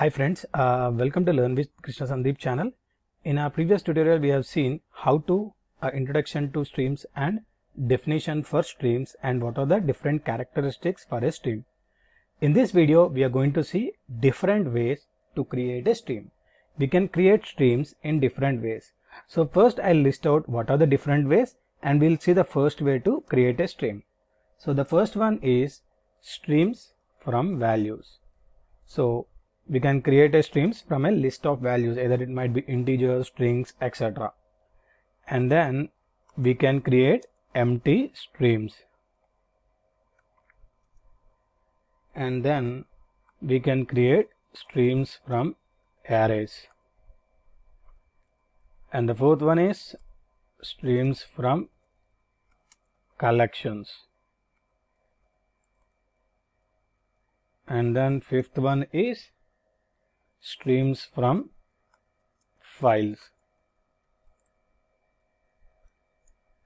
Hi friends, uh, welcome to Learn with Krishna Sandeep channel. In our previous tutorial, we have seen how to uh, introduction to streams and definition for streams and what are the different characteristics for a stream. In this video, we are going to see different ways to create a stream. We can create streams in different ways. So first I'll list out what are the different ways and we'll see the first way to create a stream. So the first one is streams from values. So we can create a streams from a list of values either it might be integers strings etc and then we can create empty streams and then we can create streams from arrays and the fourth one is streams from collections and then fifth one is streams from files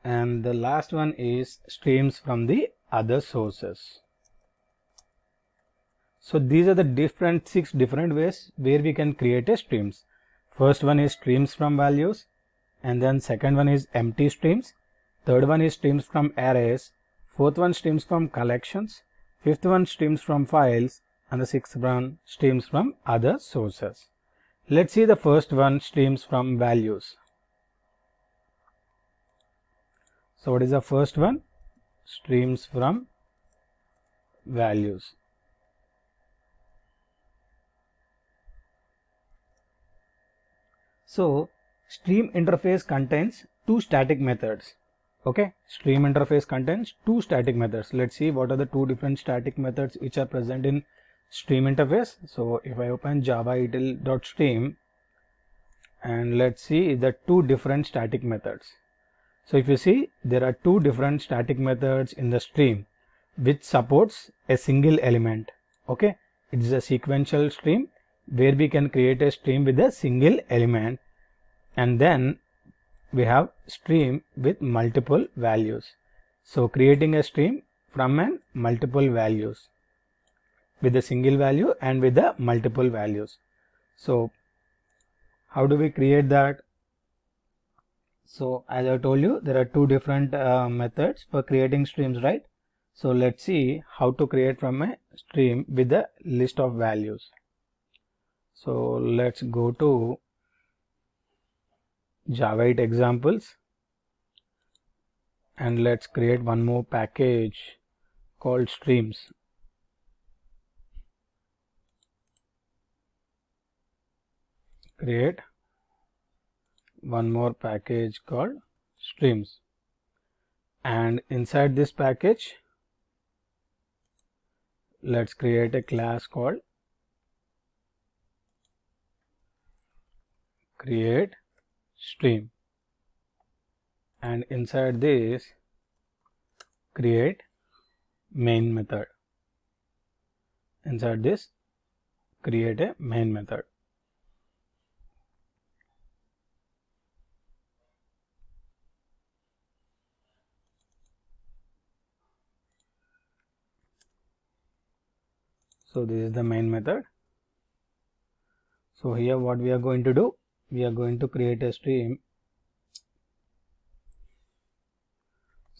and the last one is streams from the other sources. So these are the different six different ways where we can create a streams. First one is streams from values and then second one is empty streams. Third one is streams from arrays. Fourth one streams from collections. Fifth one streams from files and the sixth one streams from other sources. Let's see the first one streams from values. So, what is the first one? Streams from values. So, stream interface contains two static methods. Okay, stream interface contains two static methods. Let's see what are the two different static methods which are present in stream interface so if I open java idle.stream and let's see the two different static methods so if you see there are two different static methods in the stream which supports a single element okay it is a sequential stream where we can create a stream with a single element and then we have stream with multiple values so creating a stream from an multiple values with the single value and with the multiple values. So, how do we create that? So, as I told you there are two different uh, methods for creating streams right. So, let's see how to create from a stream with a list of values. So, let's go to Java 8 examples and let's create one more package called streams create one more package called streams and inside this package let's create a class called create stream and inside this create main method inside this create a main method so this is the main method so here what we are going to do we are going to create a stream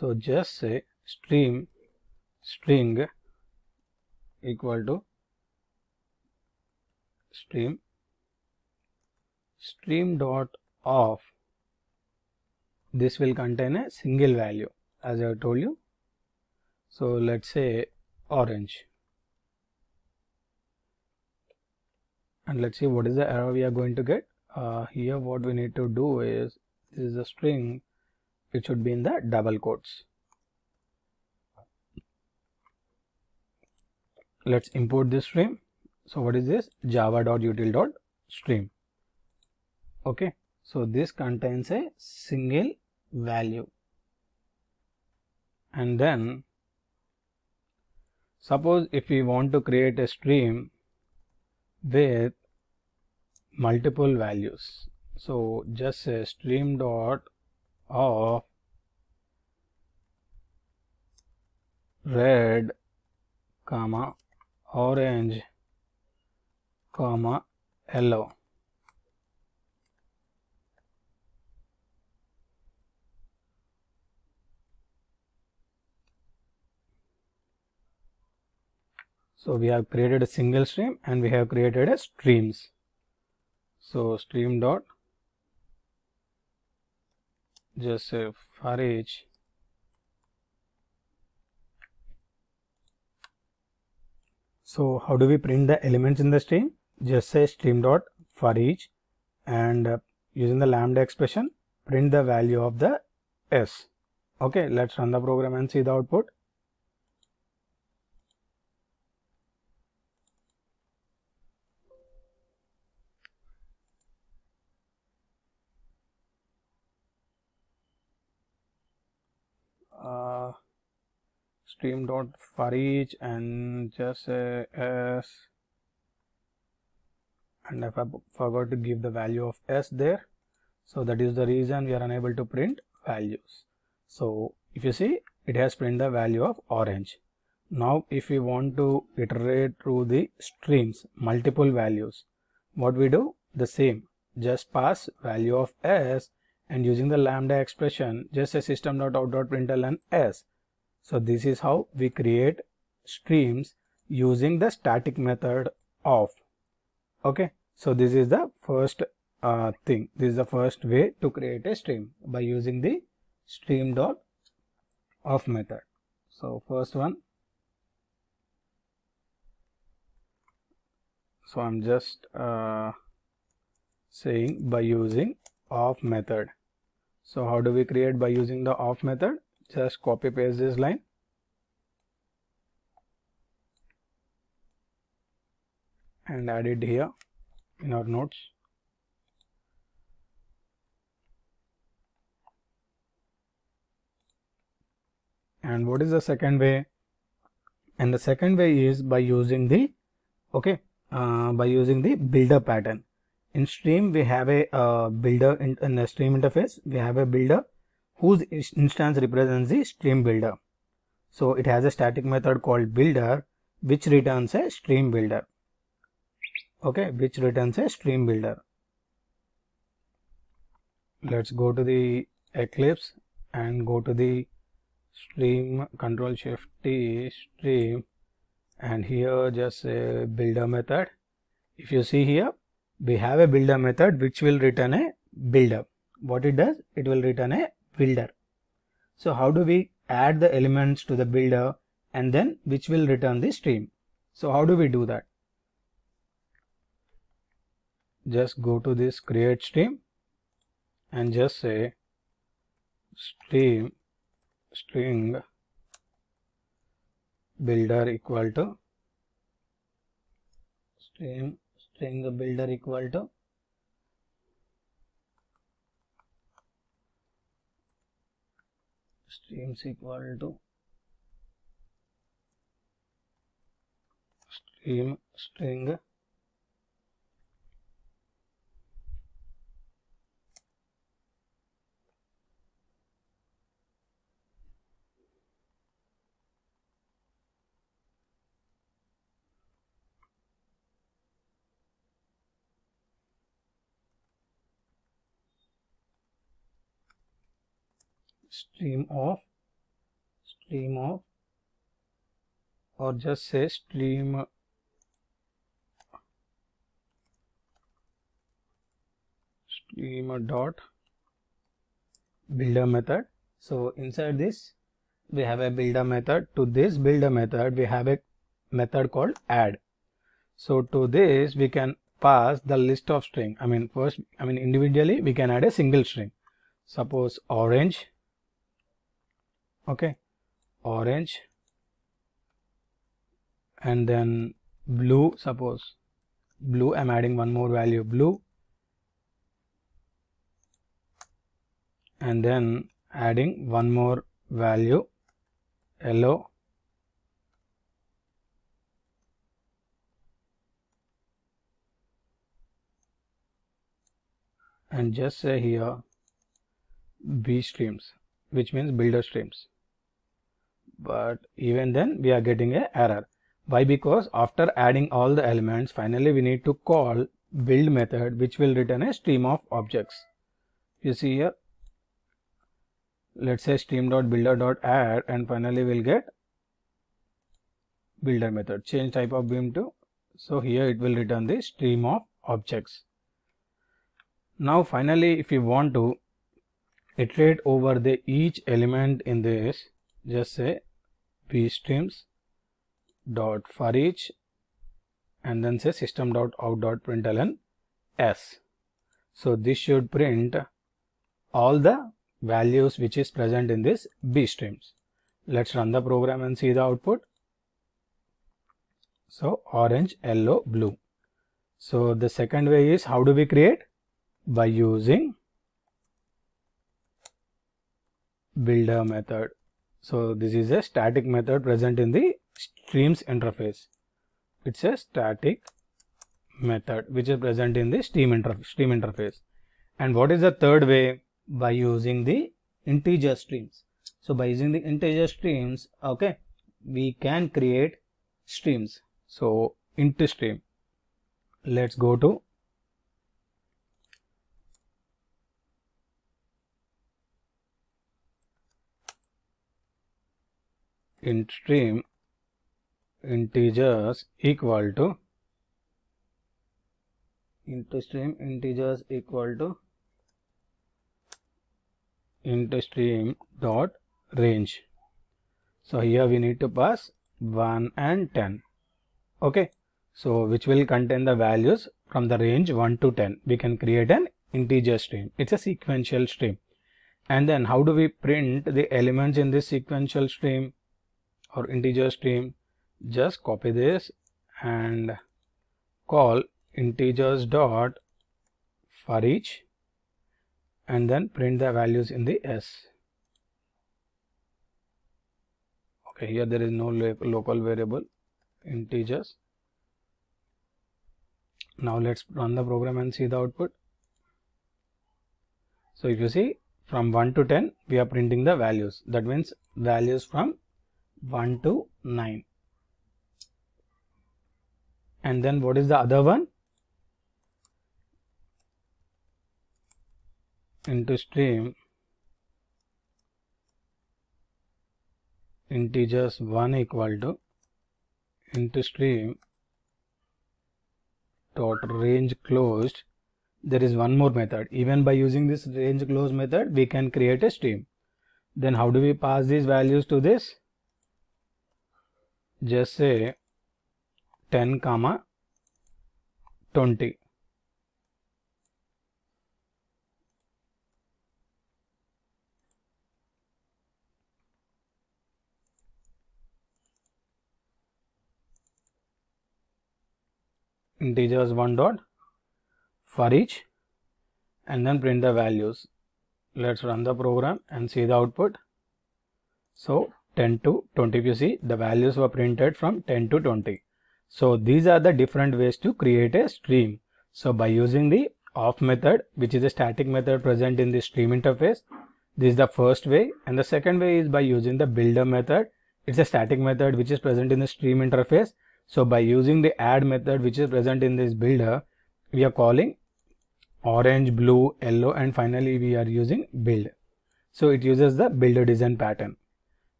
so just say stream string equal to stream stream dot of this will contain a single value as I told you. So, let us say orange. and let's see what is the error we are going to get uh, here what we need to do is this is a string it should be in the double quotes let's import this stream so what is this java.util.stream okay so this contains a single value and then suppose if we want to create a stream with multiple values. So just say stream dot of red comma orange comma yellow. So we have created a single stream and we have created a streams. So stream dot just say for each. So how do we print the elements in the stream? Just say stream dot for each and uh, using the lambda expression print the value of the s. Okay, let's run the program and see the output. stream dot for each and just say s and if I forgot to give the value of s there so that is the reason we are unable to print values so if you see it has printed the value of orange now if we want to iterate through the streams multiple values what we do the same just pass value of s and using the lambda expression just say system.out.println s so this is how we create streams using the static method of. Okay. So this is the first uh, thing. This is the first way to create a stream by using the stream dot of method. So first one. So I'm just uh, saying by using of method. So how do we create by using the of method? just copy paste this line and add it here in our notes and what is the second way and the second way is by using the okay uh, by using the builder pattern in stream we have a uh, builder in, in the stream interface we have a builder whose instance represents the stream builder. So it has a static method called builder which returns a stream builder. Okay, which returns a stream builder. Let's go to the Eclipse and go to the stream control shift T stream and here just a builder method. If you see here, we have a builder method which will return a builder. What it does, it will return a builder. So how do we add the elements to the builder and then which will return the stream. So how do we do that? Just go to this create stream and just say stream string builder equal to stream string builder equal to streams equal to stream string stream of stream of or just say stream stream dot builder method so inside this we have a builder method to this builder method we have a method called add so to this we can pass the list of string i mean first i mean individually we can add a single string suppose orange okay orange and then blue suppose blue i'm adding one more value blue and then adding one more value yellow and just say here b streams which means builder streams but even then we are getting a error why because after adding all the elements finally we need to call build method which will return a stream of objects you see here let's say stream.builder.add and finally we'll get builder method change type of beam to so here it will return the stream of objects now finally if you want to iterate over the each element in this just say streams dot for each and then say system dot out dot println s so this should print all the values which is present in this b streams let's run the program and see the output so orange yellow blue so the second way is how do we create by using builder method. So this is a static method present in the streams interface. It's a static method which is present in the stream, interf stream interface. And what is the third way? By using the integer streams. So by using the integer streams, okay, we can create streams. So int stream. Let's go to int stream integers equal to int stream integers equal to int stream dot range so here we need to pass 1 and 10 okay so which will contain the values from the range 1 to 10 we can create an integer stream it's a sequential stream and then how do we print the elements in this sequential stream or integer stream just copy this and call integers dot for each and then print the values in the s okay here there is no local variable integers now let's run the program and see the output so if you see from 1 to 10 we are printing the values that means values from 1 to 9 and then what is the other one into stream integers 1 equal to into stream dot range closed there is one more method even by using this range close method we can create a stream then how do we pass these values to this just say 10 comma 20 integers one dot for each and then print the values let's run the program and see the output so 10 to 20. If you see, the values were printed from 10 to 20. So these are the different ways to create a stream. So by using the off method, which is a static method present in the stream interface, this is the first way. And the second way is by using the builder method. It's a static method which is present in the stream interface. So by using the add method, which is present in this builder, we are calling orange, blue, yellow, and finally we are using build. So it uses the builder design pattern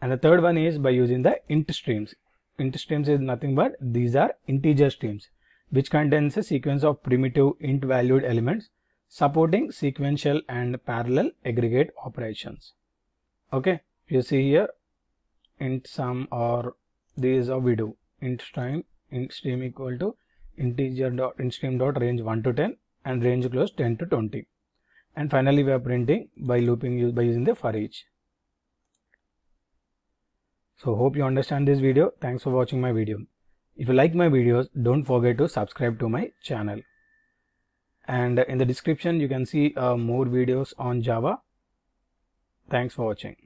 and the third one is by using the int streams int streams is nothing but these are integer streams which contains a sequence of primitive int valued elements supporting sequential and parallel aggregate operations okay you see here int sum or these are we do int stream int stream equal to integer dot int stream dot range 1 to 10 and range close 10 to 20 and finally we are printing by looping by using the for each so hope you understand this video. Thanks for watching my video. If you like my videos, don't forget to subscribe to my channel. And in the description, you can see uh, more videos on Java. Thanks for watching.